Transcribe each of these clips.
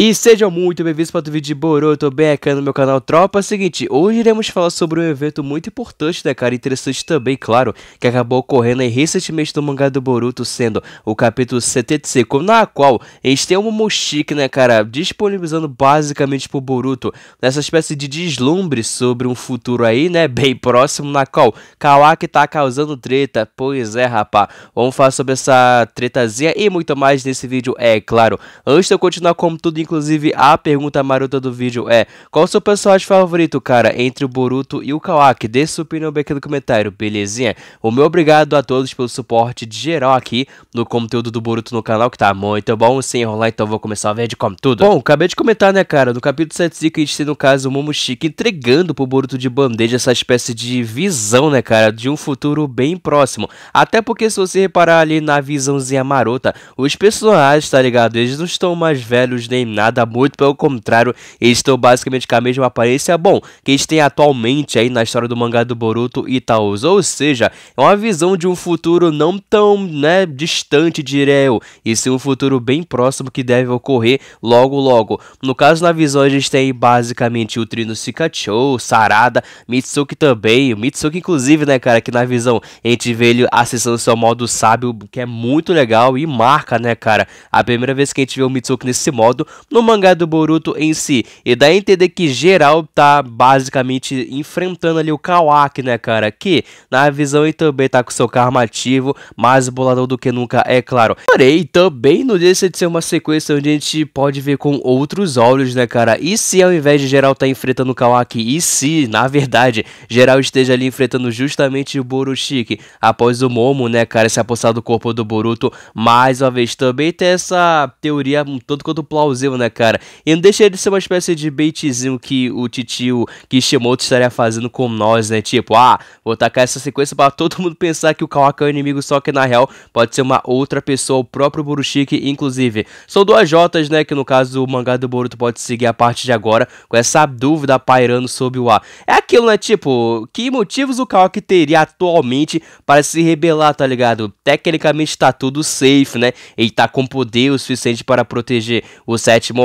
E sejam muito bem-vindos para outro vídeo de Boruto BK no meu canal Tropa. É seguinte, hoje iremos falar sobre um evento muito importante, né cara, interessante também, claro, que acabou ocorrendo aí recentemente no mangá do Boruto, sendo o capítulo 75, na qual a gente tem mochique, né cara, disponibilizando basicamente pro Boruto nessa espécie de deslumbre sobre um futuro aí, né, bem próximo, na qual Kawaki tá causando treta, pois é rapá, vamos falar sobre essa tretazinha e muito mais nesse vídeo, é claro. Antes de eu continuar como tudo Inclusive, a pergunta marota do vídeo é: Qual o seu personagem favorito, cara, entre o Boruto e o Kawaki? o sua opinião bem aqui no comentário, belezinha? O meu obrigado a todos pelo suporte de geral aqui no conteúdo do Boruto no canal, que tá muito bom. Sem enrolar, então vou começar a ver de como tudo. Bom, acabei de comentar, né, cara, no capítulo 75 a gente tem, no caso, o Momoshiki entregando pro Boruto de bandeja essa espécie de visão, né, cara, de um futuro bem próximo. Até porque se você reparar ali na visãozinha marota, os personagens, tá ligado, eles não estão mais velhos nem nada, muito pelo contrário, eles estão basicamente com a mesma aparência, bom, que eles têm atualmente aí na história do mangá do Boruto e tal. Ou seja, é uma visão de um futuro não tão, né, distante, diria eu, e sim um futuro bem próximo que deve ocorrer logo logo. No caso, na visão, a gente tem basicamente o Trino Sikachou, Sarada, Mitsuki também, o Mitsuki inclusive, né, cara, que na visão a gente vê ele acessando seu modo sábio, que é muito legal e marca, né, cara, a primeira vez que a gente vê o Mitsuki nesse modo no mangá do Boruto em si. E dá a entender que geral tá basicamente enfrentando ali o Kawaki, né, cara? Que na visão ele também tá com seu karma ativo, mais bolador do que nunca, é claro. Porém, também não deixa de ser uma sequência onde a gente pode ver com outros olhos, né, cara? E se ao invés de geral tá enfrentando o Kawaki, e se, na verdade, geral esteja ali enfrentando justamente o Borushiki após o Momo, né, cara, se apossar do corpo do Boruto, mais uma vez também tem essa teoria um tanto quanto plausível né, cara? E não deixa de ser uma espécie de baitzinho que o titio Kishimoto estaria fazendo com nós, né? Tipo, ah, vou tacar essa sequência para todo mundo pensar que o Kawaka é o inimigo, só que na real pode ser uma outra pessoa, o próprio Burushiki, inclusive. São duas Jotas, né? Que no caso o mangá do Boruto pode seguir a parte de agora com essa dúvida pairando sobre o A. É aquilo, né? Tipo, que motivos o Kawaki teria atualmente para se rebelar, tá ligado? Tecnicamente tá tudo safe, né? Ele tá com poder o suficiente para proteger o 7 sétimo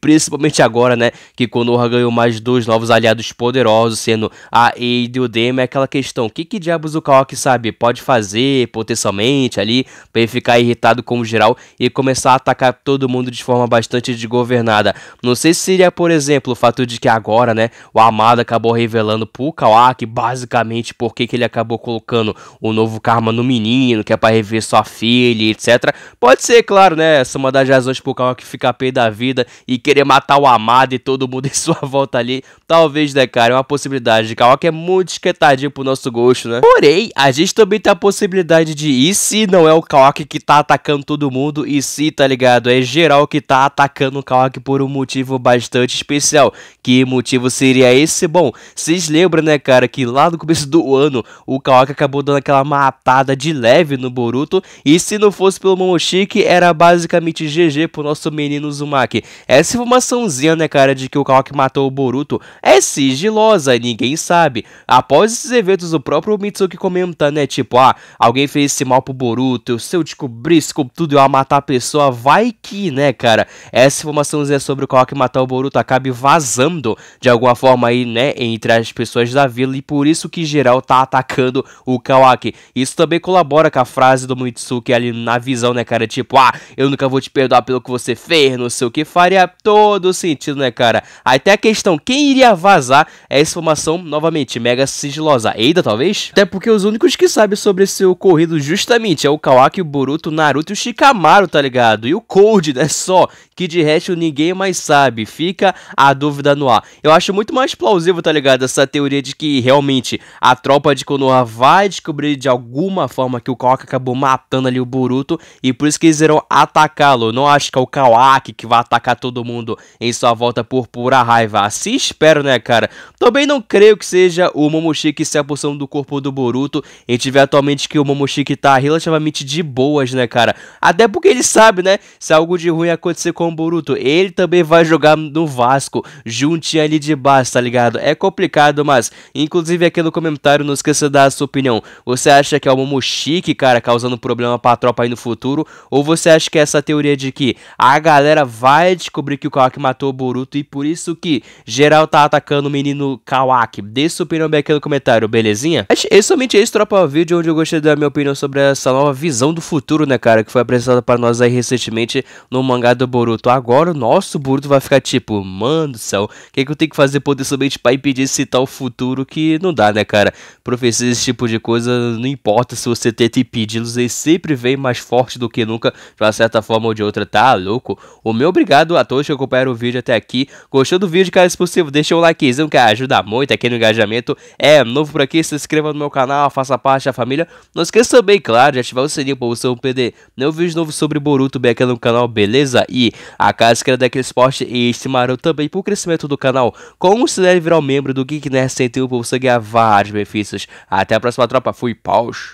principalmente agora, né, que Konoha ganhou mais dois novos aliados poderosos, sendo a Eide e o Dema, é aquela questão, o que, que diabos o Kawaki, sabe, pode fazer potencialmente ali, pra ele ficar irritado como geral e começar a atacar todo mundo de forma bastante desgovernada. Não sei se seria, por exemplo, o fato de que agora, né, o Amada acabou revelando pro Kawaki, basicamente, porque que ele acabou colocando o novo karma no menino, que é pra rever sua filha, etc. Pode ser, claro, né, essa é uma das razões pro Kawaki ficar pé da vida e querer matar o amado e todo mundo em sua volta ali. Talvez, né, cara, é uma possibilidade de Kawaki é muito esquentadinho pro nosso gosto, né? Porém, a gente também tem a possibilidade de ir se não é o Kawaki que tá atacando todo mundo, e se, tá ligado? É geral que tá atacando o Kawaki por um motivo bastante especial. Que motivo seria esse? Bom, vocês lembram, né, cara, que lá no começo do ano o Kawaki acabou dando aquela matada de leve no Boruto, e se não fosse pelo Momoshiki, era basicamente GG pro nosso menino Zuma Kawaki. Essa informaçãozinha, né, cara, de que o Kawaki matou o Boruto é sigilosa, ninguém sabe. Após esses eventos, o próprio Mitsuki comenta, né, tipo, ah, alguém fez esse mal pro Boruto, se eu descobrisse como tudo eu ia matar a pessoa, vai que, né, cara, essa informaçãozinha sobre o Kawaki matar o Boruto acabe vazando de alguma forma aí, né, entre as pessoas da vila e por isso que geral tá atacando o Kawaki. Isso também colabora com a frase do Mitsuki ali na visão, né, cara, tipo, ah, eu nunca vou te perdoar pelo que você fez, não sei isso, que faria todo sentido, né, cara? Até a questão, quem iria vazar é essa informação novamente? Mega sigilosa. Eida, talvez? Até porque os únicos que sabem sobre esse ocorrido justamente é o Kawaki, o Boruto, o Naruto e o Shikamaru, tá ligado? E o Cold, né, só, que de resto ninguém mais sabe. Fica a dúvida no ar. Eu acho muito mais plausível, tá ligado, essa teoria de que realmente a tropa de Konoha vai descobrir de alguma forma que o Kawaki acabou matando ali o Boruto e por isso que eles irão atacá-lo. Não acho que é o Kawaki que vai atacar todo mundo em sua volta por pura raiva. Assim espero, né, cara? Também não creio que seja o Momoshiki ser a porção do corpo do Boruto. A gente vê atualmente que o Momoshiki tá relativamente de boas, né, cara? Até porque ele sabe, né? Se algo de ruim acontecer com o Boruto, ele também vai jogar no Vasco, juntinho ali de baixo, tá ligado? É complicado, mas, inclusive aqui no comentário, não esqueça da sua opinião. Você acha que é o Momoshiki, cara, causando problema pra tropa aí no futuro? Ou você acha que é essa teoria de que a galera vai descobrir que o Kawaki matou o Boruto e por isso que geral tá atacando o menino Kawaki. Deixa sua opinião bem aqui no comentário, belezinha? É somente esse, tropa, o vídeo onde eu gostei da minha opinião sobre essa nova visão do futuro, né, cara, que foi apresentada para nós aí recentemente no mangá do Boruto. Agora o nosso Boruto vai ficar tipo, mano do céu, o que, é que eu tenho que fazer somente pra impedir esse tal futuro que não dá, né, cara? Profecia, esse tipo de coisa, não importa se você tenta impedi-los, eles sempre vêm mais forte do que nunca, de uma certa forma ou de outra, tá louco? O meu obrigado a todos que acompanharam o vídeo até aqui. Gostou do vídeo, cara? Se é possível, deixa o likezão que ajuda muito aqui no engajamento. É novo por aqui, se inscreva no meu canal, faça parte da família. Não esqueça também, claro, de ativar o sininho para você não perder nenhum vídeo novo sobre Boruto bem aqui no canal, beleza? E a era daquele esporte e este maroto também para o crescimento do canal. Considere virar um membro do Geek Nerd 101 para você ganhar vários benefícios. Até a próxima tropa, fui, paus!